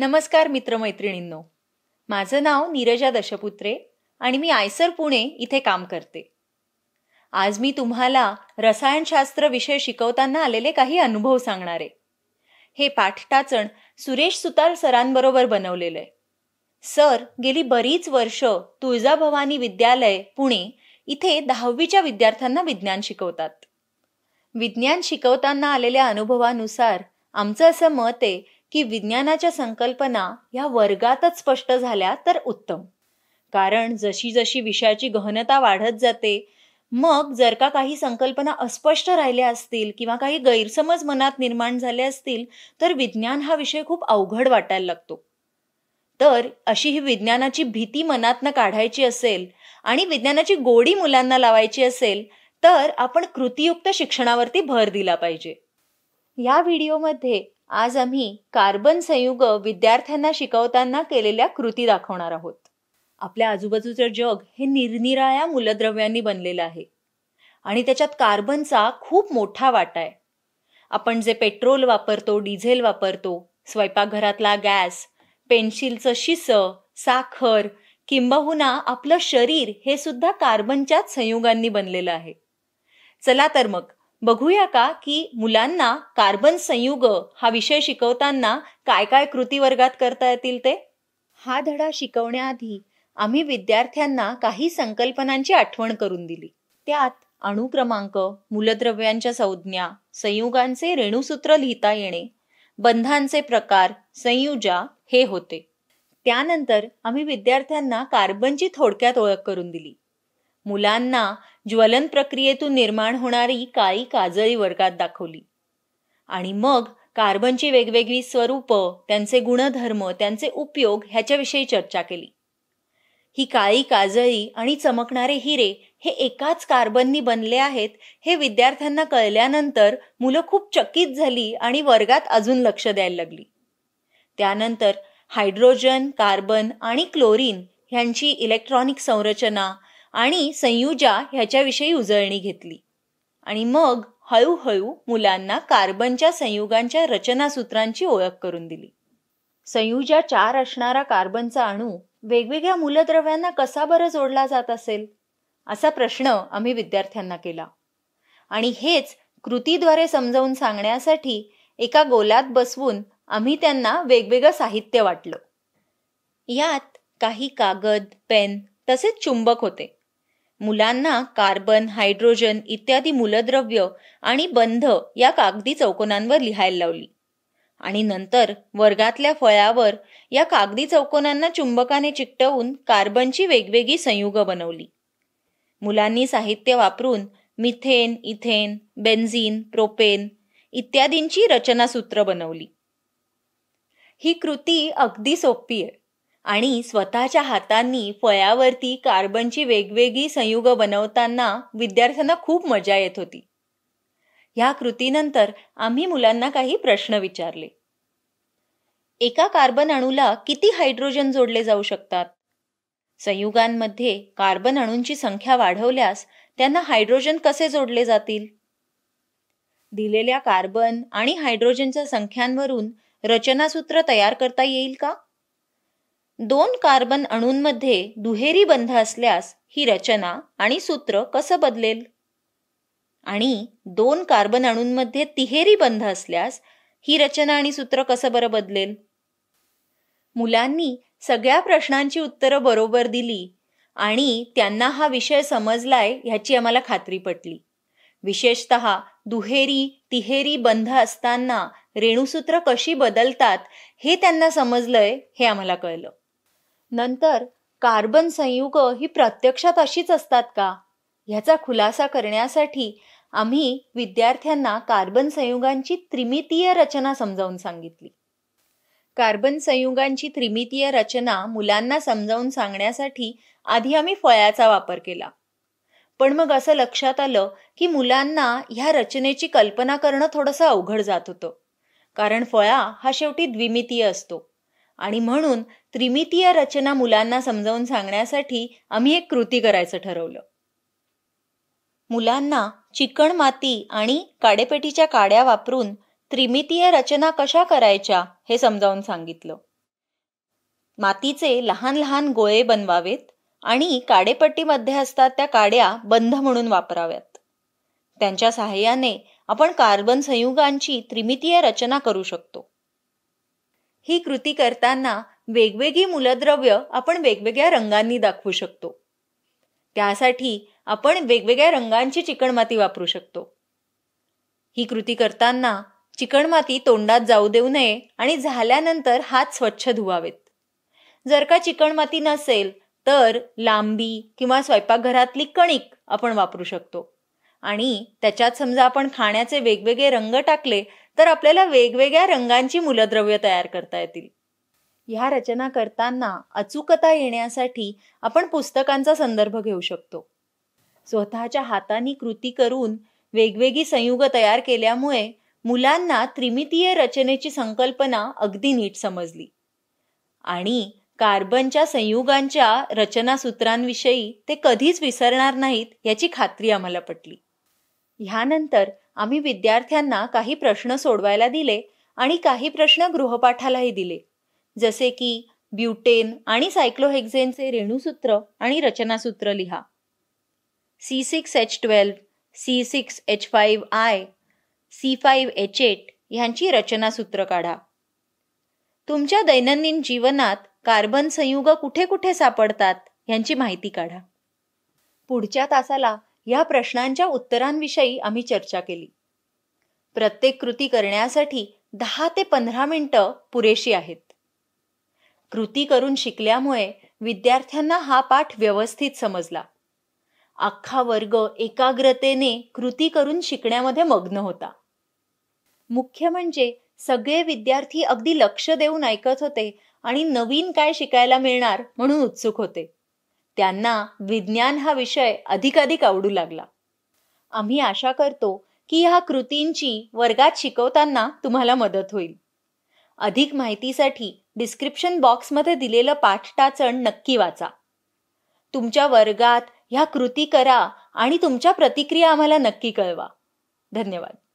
नमस्कार मित्रमैत्रिणींनो माझं नाव नीरजा दशपुत्रे आणि मी आयसर पुणे इथे काम करते आज मी तुम्हाला रसायनशास्त्र विषय शिकवताना आलेले काही अनुभव सांगणार आहे हे पाठटाचण सुरेश सुतार सरांबरोबर बनवलेलं आहे सर गेली बरीच वर्ष तुळजाभवानी विद्यालय पुणे इथे दहावीच्या विद्यार्थ्यांना विज्ञान शिकवतात विज्ञान शिकवताना आलेल्या अनुभवानुसार आमचं असं मत आहे की विज्ञानाच्या संकल्पना ह्या वर्गातच स्पष्ट झाल्या तर उत्तम कारण जशी जशी विषयाची गहनता वाढत जाते मग जर का काही संकल्पना अस्पष्ट राहिल्या असतील किंवा काही गैरसमज मनात निर्माण झाले असतील तर विज्ञान हा विषय खूप अवघड वाटायला लागतो तर अशी ही विज्ञानाची भीती मनातनं काढायची असेल आणि विज्ञानाची गोडी मुलांना लावायची असेल तर आपण कृतीयुक्त शिक्षणावरती भर दिला पाहिजे या व्हिडिओमध्ये आज आम्ही कार्बन संयुग विद्यार्थ्यांना शिकवताना केलेल्या कृती दाखवणार आहोत आपल्या आजूबाजूचं जग हे निरनिराळ्या मूलद्रव्यांनी बनलेलं आहे आणि त्याच्यात कार्बनचा खूप मोठा वाटा आहे आपण जे पेट्रोल वापरतो डिझेल वापरतो स्वयंपाकघरातला गॅस पेन्सिलचं शिस साखर किंबहुना आपलं शरीर हे सुद्धा कार्बनच्याच संयुगांनी बनलेलं आहे चला तर मग बघूया का की मुलांना कार्बन संयुग हा विषय शिकवताना काय काय कृती वर्गात करता येतील ते हा धडा शिकवण्याआधी आम्ही विद्यार्थ्यांना काही संकल्पनांची आठवण करून दिली त्यात अणुक्रमांक मूलद्रव्यांच्या संज्ञा संयुगांचे रेणूसूत्र लिहिता येणे बंधांचे प्रकार संयुजा हे होते त्यानंतर आम्ही विद्यार्थ्यांना कार्बनची थोडक्यात ओळख करून दिली मुलांना ज्वलन प्रक्रियेतून निर्माण होणारी काळी काजळी वर्गात दाखवली आणि मग कार्बनची वेगवेगळी स्वरूप त्यांचे गुणधर्म त्यांचे उपयोग ह्याच्याविषयी चर्चा केली ही काळी काजळी आणि चमकणारे हिरे हे एकाच कार्बननी बनले आहेत हे विद्यार्थ्यांना कळल्यानंतर मुलं खूप चकित झाली आणि वर्गात अजून लक्ष द्यायला लागली त्यानंतर हायड्रोजन कार्बन आणि क्लोरीन ह्यांची इलेक्ट्रॉनिक संरचना आणि संयुजा ह्याच्याविषयी उजळणी घेतली आणि मग हळूहळू मुलांना कार्बनच्या संयुगांच्या रचनासूत्रांची ओळख करून दिली संयुजा चार असणारा कार्बनचा अणू वेगवेगळ्या मूलद्रव्यांना कसा बरं जोडला जात असेल असा प्रश्न आम्ही विद्यार्थ्यांना केला आणि हेच कृतीद्वारे समजावून सांगण्यासाठी एका गोलात बसवून आम्ही त्यांना वेगवेगळं साहित्य वाटलं यात काही कागद पेन तसेच चुंबक होते मुलांना कार्बन हायड्रोजन इत्यादी मूलद्रव्य आणि बंध या कागदी चौकोनांवर लिहायला लावली आणि नंतर वर्गातल्या फळ्यावर या कागदी चौकोनांना चुंबकाने चिकटवून कार्बनची वेगवेगळी संयुग बनवली मुलांनी साहित्य वापरून मिथेन इथेन बेन्झिन प्रोपेन इत्यादींची रचनासूत्र बनवली ही कृती अगदी सोपी आहे आणि स्वतःच्या हातांनी फळ्यावरती कार्बनची वेगवेगळी संयुग बनवताना विद्यार्थ्यांना खूप मजा येत होती ह्या कृतीनंतर आम्ही मुलांना काही प्रश्न विचारले एका कार्बन अणूला किती हायड्रोजन जोडले जाऊ शकतात संयुगांमध्ये कार्बन अणूंची संख्या वाढवल्यास त्यांना हायड्रोजन कसे जोडले जातील दिलेल्या कार्बन आणि हायड्रोजनच्या संख्यांवरून रचनासूत्र तयार करता येईल का दोन कार्बन अणूंमध्ये दुहेरी बंध असल्यास ही रचना आणि सूत्र कसं बदलेल आणि दोन कार्बन अणूंमध्ये तिहेरी बंध असल्यास ही रचना आणि सूत्र कसं बरं बदलेल मुलांनी सगळ्या प्रश्नांची उत्तरं बरोबर दिली आणि त्यांना हा विषय समजलाय ह्याची आम्हाला खात्री पटली विशेषत दुहेरी तिहेरी बंध असताना रेणूसूत्र कशी बदलतात हे त्यांना समजलंय हे आम्हाला कळलं नंतर कार्बन संयुग ही प्रत्यक्षात अशीच असतात का ह्याचा खुलासा करण्यासाठी आम्ही विद्यार्थ्यांना कार्बन संयुगांची त्रिमितीय रचना समजावून सांगितली कार्बन संयुगांची त्रिमितीय रचना मुलांना समजावून सांगण्यासाठी आधी आम्ही फळ्याचा वापर केला पण मग असं लक्षात आलं की मुलांना ह्या रचनेची कल्पना करणं थोडंसं अवघड जात होतं कारण फळा हा शेवटी द्विमितीय असतो आणि म्हणून त्रिमितीय रचना मुलांना समजावून सांगण्यासाठी आम्ही एक कृती करायचं ठरवलं मुलांना चिकण माती आणि काडेपेटीच्या काड्या वापरून त्रिमितीय रचना कशा करायच्या हे समजावून सांगितलं मातीचे लहान लहान गोळे बनवावेत आणि काडेपट्टीमध्ये असतात त्या काड्या बंध म्हणून वापराव्यात त्यांच्या सहाय्याने आपण कार्बन संयुगांची त्रिमितीय रचना करू शकतो ही कृती करताना वेगवेगळी मूलद्रव्य आपण वेगवेगळ्या रंगांनी दाखवू शकतो त्यासाठी आपण वेगवेगळ्या रंगांची चिकणमाती वापरू शकतो ही कृती करताना चिकणमाती तोंडात जाऊ देऊ नये आणि झाल्यानंतर हात स्वच्छ धुवावेत जर का चिकणमाती नसेल तर लांबी किंवा स्वयंपाकघरातली कणिक आपण वापरू शकतो आणि त्याच्यात समजा आपण खाण्याचे वेगवेगळे रंग टाकले तर आपल्याला वेगवेगळ्या रंगांची मूलद्रव्य तयार करता येतील ह्या रचना करताना अचूकता येण्यासाठी आपण पुस्तकांचा संदर्भ घेऊ शकतो स्वतःच्या हाताने कृती करून वेगवेगळी संयुग तयार केल्यामुळे मुलांना त्रिमितीय रचनेची संकल्पना अगदी नीट समजली आणि कार्बनच्या संयुगांच्या रचनासूत्रांविषयी ते कधीच विसरणार नाहीत याची खात्री आम्हाला पटली ह्यानंतर आम्ही विद्यार्थ्यांना काही प्रश्न सोडवायला दिले आणि काही प्रश्न गृहपाठालाही दिले जसे की ब्युटेन आणि सायक्लोहेक्झेनचे रेणूसूत्र आणि रचनासूत्र लिहा C six H twelve C six H five I C five H eight ह्यांची रचनासूत्र काढा तुमच्या दैनंदिन जीवनात कार्बन संयुग कुठे कुठे सापडतात ह्यांची माहिती काढा पुढच्या तासाला या प्रश्नांच्या उत्तरांविषयी आम्ही चर्चा केली प्रत्येक कृती करण्यासाठी दहा ते पंधरा मिनिटं पुरेशी आहेत कृती करून शिकल्यामुळे विद्यार्थ्यांना हा पाठ व्यवस्थित समजला अख्खा वर्ग एकाग्रतेने कृती करून शिकण्यामध्ये मग्न होता मुख्य म्हणजे सगळे विद्यार्थी अगदी लक्ष देऊन ऐकत होते आणि नवीन काय शिकायला मिळणार म्हणून उत्सुक होते त्यांना विज्ञान हा विषय अधिकाधिक आवडू लागला आम्ही आशा करतो की ह्या कृतींची वर्गात शिकवताना तुम्हाला मदत होईल अधिक माहितीसाठी डिस्क्रिप्शन बॉक्समध्ये दिलेलं पाठटाचण नक्की वाचा तुमच्या वर्गात ह्या कृती करा आणि तुमच्या प्रतिक्रिया आम्हाला नक्की कळवा धन्यवाद